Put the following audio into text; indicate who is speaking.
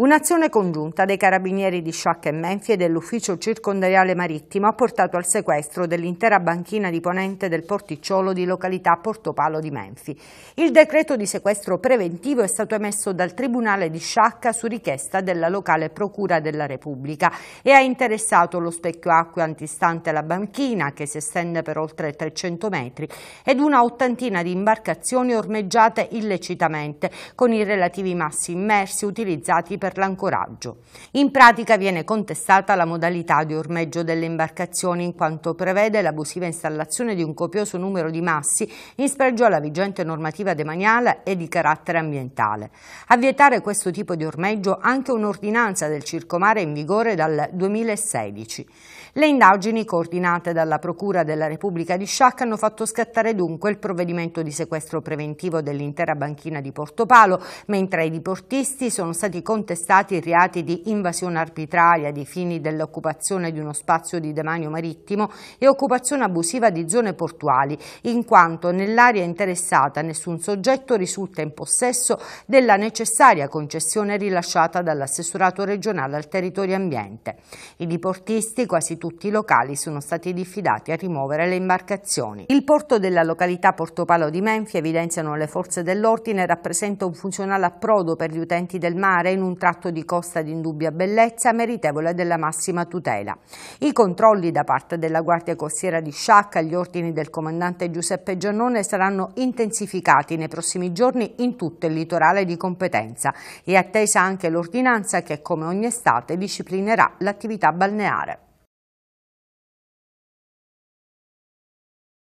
Speaker 1: Un'azione congiunta dei carabinieri di Sciacca e Menfi e dell'ufficio circondariale marittimo ha portato al sequestro dell'intera banchina di ponente del porticciolo di località Portopalo di Menfi. Il decreto di sequestro preventivo è stato emesso dal Tribunale di Sciacca su richiesta della locale Procura della Repubblica e ha interessato lo specchio acqua antistante la banchina che si estende per oltre 300 metri ed una ottantina di imbarcazioni ormeggiate illecitamente con i relativi massi immersi utilizzati per per l'ancoraggio. In pratica viene contestata la modalità di ormeggio delle imbarcazioni in quanto prevede l'abusiva installazione di un copioso numero di massi in spregio alla vigente normativa demaniale e di carattere ambientale. A vietare questo tipo di ormeggio anche un'ordinanza del circomare in vigore dal 2016. Le indagini coordinate dalla Procura della Repubblica di Sciacca hanno fatto scattare dunque il provvedimento di sequestro preventivo dell'intera banchina di Portopalo, mentre i diportisti sono stati contestati contestati i reati di invasione arbitraria di fini dell'occupazione di uno spazio di demanio marittimo e occupazione abusiva di zone portuali, in quanto nell'area interessata nessun soggetto risulta in possesso della necessaria concessione rilasciata dall'assessorato regionale al territorio ambiente. I diportisti, quasi tutti locali, sono stati diffidati a rimuovere le imbarcazioni. Il porto della località Portopalo di Menfi, evidenziano le forze dell'ordine, rappresenta un funzionale approdo per gli utenti del mare in un tratto di costa di indubbia bellezza meritevole della massima tutela. I controlli da parte della Guardia Costiera di Sciacca agli ordini del comandante Giuseppe Giannone saranno intensificati nei prossimi giorni in tutto il litorale di competenza e attesa anche l'ordinanza che come ogni estate disciplinerà l'attività balneare.